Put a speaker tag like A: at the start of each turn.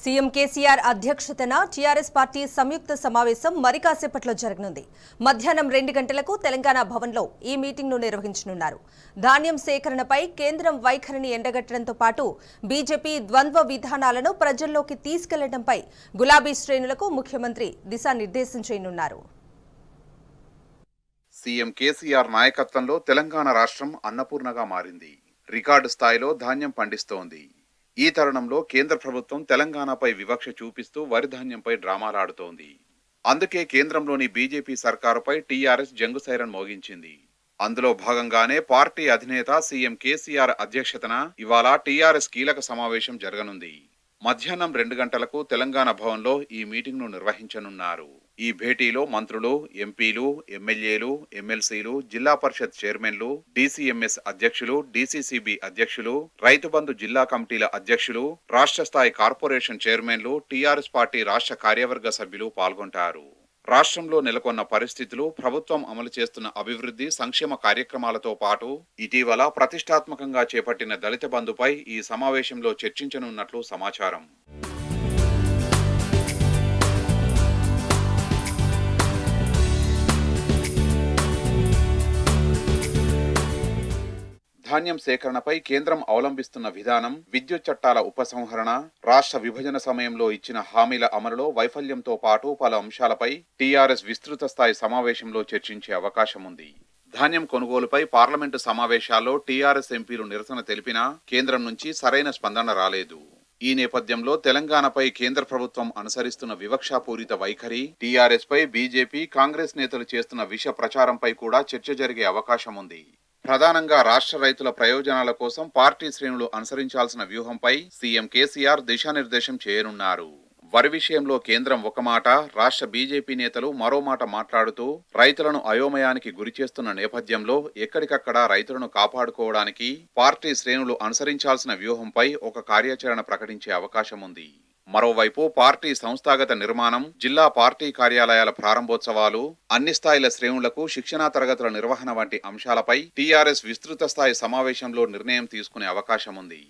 A: CM KCR అధ్యక్షతన TRS party సంయుక్త సమావేశం మరికాసేపట్లో జరగనుంది మధ్యాహ్నం రెండు గంటలకు తెలంగాణ భవన్లో ఈ మీటింగ్ను నిర్వహించనున్నారు ధాన్యం సేకరణపై కేంద్రం వైఖరిని ఎండగట్టడంతో పాటు బీజేపీ ద్వంద్వ విధానాలను ప్రజల్లోకి తీసుకెళ్లడంపై గులాబీ శ్రేణులకు ముఖ్యమంత్రి దిశానిర్దేశం చేయనున్నారు
B: సీఎం కేసీఆర్ నాయకత్వంలో తెలంగాణ రాష్ట్రం అన్నపూర్ణగా మారింది రికార్డు స్థాయిలో ధాన్యం పండిస్తోంది ఈ తరుణంలో కేంద్ర ప్రభుత్వం తెలంగాణపై వివక్ష చూపిస్తూ వరిధాన్యంపై డ్రామాలాడుతోంది అందుకే కేంద్రంలోని బీజేపీ సర్కారుపై టీఆర్ఎస్ జంగు సైరన్ మోగించింది అందులో భాగంగానే పార్టీ అధినేత సీఎం కేసీఆర్ అధ్యక్షతన ఇవాళ టీఆర్ఎస్ కీలక సమావేశం జరగనుంది మధ్యాహ్నం రెండు గంటలకు తెలంగాణ భవన్లో ఈ మీటింగ్ను నిర్వహించనున్నారు ఈ భేటీలో మంత్రులు ఎంపీలు ఎమ్మెల్యేలు ఎమ్మెల్సీలు జిల్లా పరిషత్ చైర్మన్లు డీసీఎంఎస్ అధ్యక్షులు డీసీసీబీ అధ్యక్షులు రైతు బంధు జిల్లా కమిటీల అధ్యక్షులు రాష్ట్ర స్థాయి కార్పొరేషన్ చైర్మన్లు టీఆర్ఎస్ పార్టీ రాష్ట్ర కార్యవర్గ సభ్యులు పాల్గొంటారు రాష్ట్రంలో నెలకొన్న పరిస్థితులు ప్రభుత్వం అమలు చేస్తున్న అభివృద్ధి సంక్షేమ కార్యక్రమాలతో పాటు ఇటీవల ప్రతిష్టాత్మకంగా చేపట్టిన దళిత బంధుపై ఈ సమావేశంలో చర్చించనున్నట్లు సమాచారం ధాన్యం సేకరణపై కేంద్రం అవలంబిస్తున్న విధానం విద్యుత్ చట్టాల ఉపసంహరణ రాష్ట్ర విభజన సమయంలో ఇచ్చిన హామీల అమలులో వైఫల్యంతో పాటు పలు అంశాలపై టీఆర్ఎస్ విస్తృత స్థాయి సమావేశంలో చర్చించే అవకాశం ఉంది ధాన్యం కొనుగోలుపై పార్లమెంటు సమావేశాల్లో టీఆర్ఎస్ ఎంపీలు నిరసన తెలిపినా కేంద్రం నుంచి సరైన స్పందన రాలేదు ఈ నేపథ్యంలో తెలంగాణపై కేంద్ర ప్రభుత్వం అనుసరిస్తున్న వివక్షాపూరిత వైఖరి టీఆర్ఎస్పై బీజేపీ కాంగ్రెస్ నేతలు చేస్తున్న విష ప్రచారంపై కూడా చర్చ జరిగే అవకాశం ఉంది ప్రధానంగా రాష్ట్ర రైతుల ప్రయోజనాల కోసం పార్టీ శ్రేణులు అనుసరించాల్సిన వ్యూహంపై సీఎం కేసీఆర్ దిశానిర్దేశం చేయనున్నారు వరి విషయంలో కేంద్రం ఒక మాట రాష్ట్ర బీజేపీ నేతలు మరో మాట మాట్లాడుతూ రైతులను అయోమయానికి గురిచేస్తున్న నేపథ్యంలో ఎక్కడికక్కడ రైతులను కాపాడుకోవడానికి పార్టీ శ్రేణులు అనుసరించాల్సిన వ్యూహంపై ఒక కార్యాచరణ ప్రకటించే అవకాశం ఉంది మరోవైపు పార్టీ సంస్థాగత నిర్మాణం జిల్లా పార్టీ కార్యాలయాల ప్రారంభోత్సవాలు అన్ని స్థాయిల శ్రేణులకు శిక్షణా తరగతుల నిర్వహణ వంటి అంశాలపై టీఆర్ఎస్ విస్తృత స్థాయి సమావేశంలో నిర్ణయం తీసుకునే అవకాశం ఉంది